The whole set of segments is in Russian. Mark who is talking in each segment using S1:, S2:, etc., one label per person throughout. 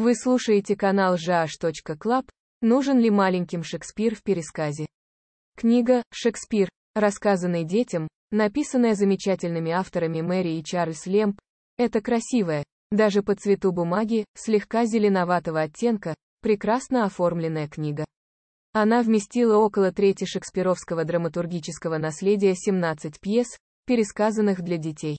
S1: Вы слушаете канал jh.club, нужен ли маленьким Шекспир в пересказе. Книга «Шекспир», рассказанная детям, написанная замечательными авторами Мэри и Чарльз Лемп, это красивая, даже по цвету бумаги, слегка зеленоватого оттенка, прекрасно оформленная книга. Она вместила около трети шекспировского драматургического наследия 17 пьес, пересказанных для детей.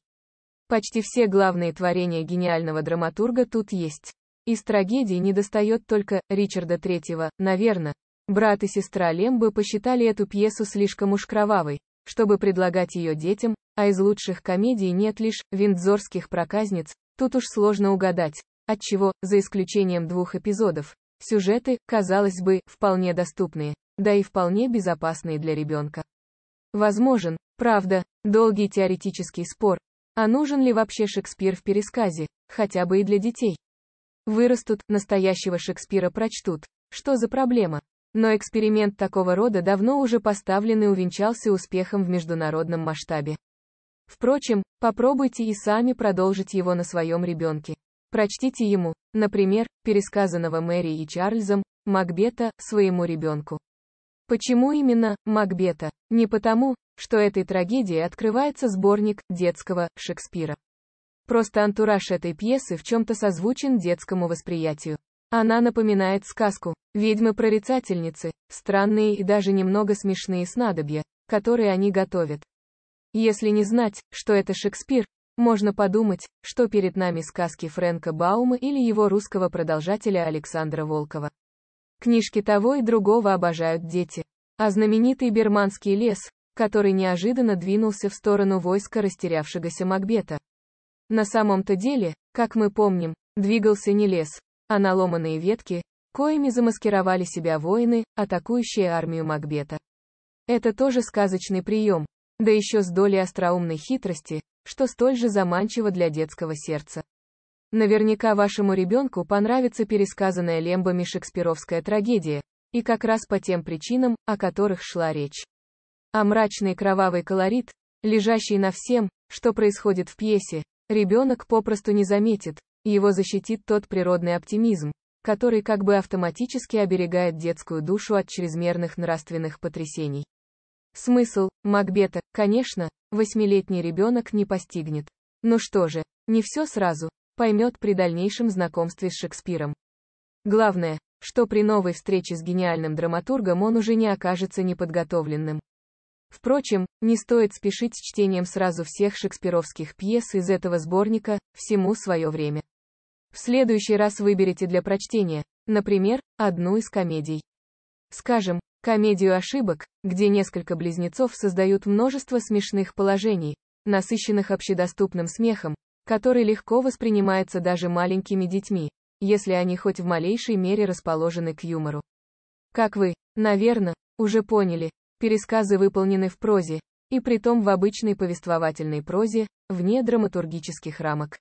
S1: Почти все главные творения гениального драматурга тут есть. Из трагедии недостает только Ричарда Третьего, наверное. Брат и сестра Лембы посчитали эту пьесу слишком уж кровавой, чтобы предлагать ее детям, а из лучших комедий нет лишь «Виндзорских проказниц», тут уж сложно угадать, отчего, за исключением двух эпизодов, сюжеты, казалось бы, вполне доступные, да и вполне безопасные для ребенка. Возможен, правда, долгий теоретический спор, а нужен ли вообще Шекспир в пересказе, хотя бы и для детей. Вырастут, настоящего Шекспира прочтут. Что за проблема? Но эксперимент такого рода давно уже поставлен и увенчался успехом в международном масштабе. Впрочем, попробуйте и сами продолжить его на своем ребенке. Прочтите ему, например, пересказанного Мэри и Чарльзом, Макбета, своему ребенку. Почему именно Макбета? Не потому, что этой трагедии открывается сборник детского Шекспира. Просто антураж этой пьесы в чем-то созвучен детскому восприятию. Она напоминает сказку. Ведьмы-прорицательницы, странные и даже немного смешные снадобья, которые они готовят. Если не знать, что это Шекспир, можно подумать, что перед нами сказки Фрэнка Баума или его русского продолжателя Александра Волкова. Книжки того и другого обожают дети. А знаменитый берманский лес, который неожиданно двинулся в сторону войска растерявшегося Макбета, на самом-то деле, как мы помним, двигался не лес, а наломанные ветки, коими замаскировали себя воины, атакующие армию Макбета. Это тоже сказочный прием, да еще с долей остроумной хитрости, что столь же заманчиво для детского сердца. Наверняка вашему ребенку понравится пересказанная лембами шекспировская трагедия, и как раз по тем причинам, о которых шла речь. А мрачный кровавый колорит, лежащий на всем, что происходит в пьесе, Ребенок попросту не заметит, его защитит тот природный оптимизм, который как бы автоматически оберегает детскую душу от чрезмерных нравственных потрясений. Смысл, Макбета, конечно, восьмилетний ребенок не постигнет. Ну что же, не все сразу, поймет при дальнейшем знакомстве с Шекспиром. Главное, что при новой встрече с гениальным драматургом он уже не окажется неподготовленным. Впрочем, не стоит спешить с чтением сразу всех шекспировских пьес из этого сборника, всему свое время. В следующий раз выберите для прочтения, например, одну из комедий. Скажем, комедию ошибок, где несколько близнецов создают множество смешных положений, насыщенных общедоступным смехом, который легко воспринимается даже маленькими детьми, если они хоть в малейшей мере расположены к юмору. Как вы, наверное, уже поняли, Пересказы выполнены в прозе, и притом в обычной повествовательной прозе, вне драматургических рамок.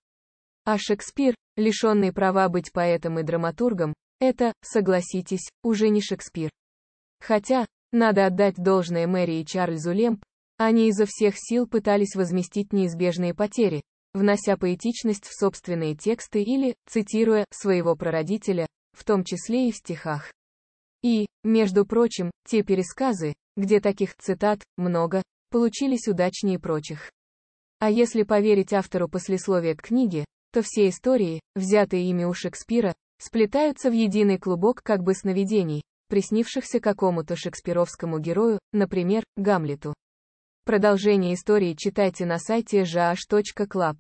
S1: А Шекспир, лишенный права быть поэтом и драматургом, это, согласитесь, уже не Шекспир. Хотя, надо отдать должное Мэри и Чарльзу Лемп, они изо всех сил пытались возместить неизбежные потери, внося поэтичность в собственные тексты или, цитируя, своего прародителя, в том числе и в стихах. И, между прочим, те пересказы, где таких цитат много, получились удачнее прочих. А если поверить автору послесловия к книге, то все истории, взятые ими у Шекспира, сплетаются в единый клубок как бы сновидений, приснившихся какому-то шекспировскому герою, например, Гамлету. Продолжение истории читайте на сайте jh.club.